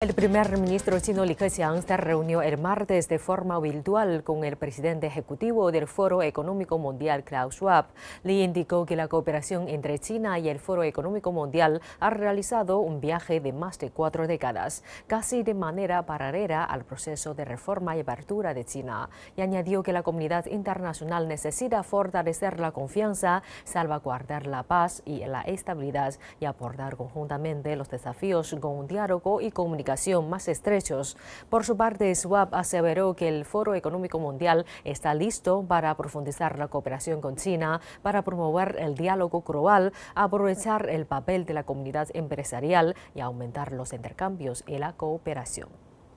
El primer ministro chino Li Keqiang se reunió el martes de forma virtual con el presidente ejecutivo del Foro Económico Mundial, Klaus Schwab. Le indicó que la cooperación entre China y el Foro Económico Mundial ha realizado un viaje de más de cuatro décadas, casi de manera paralela al proceso de reforma y apertura de China, y añadió que la comunidad internacional necesita fortalecer la confianza, salvaguardar la paz y la estabilidad y abordar conjuntamente los desafíos con un diálogo y comunicación más estrechos. Por su parte, Schwab aseveró que el Foro Económico Mundial está listo para profundizar la cooperación con China, para promover el diálogo global, aprovechar el papel de la comunidad empresarial y aumentar los intercambios y la cooperación.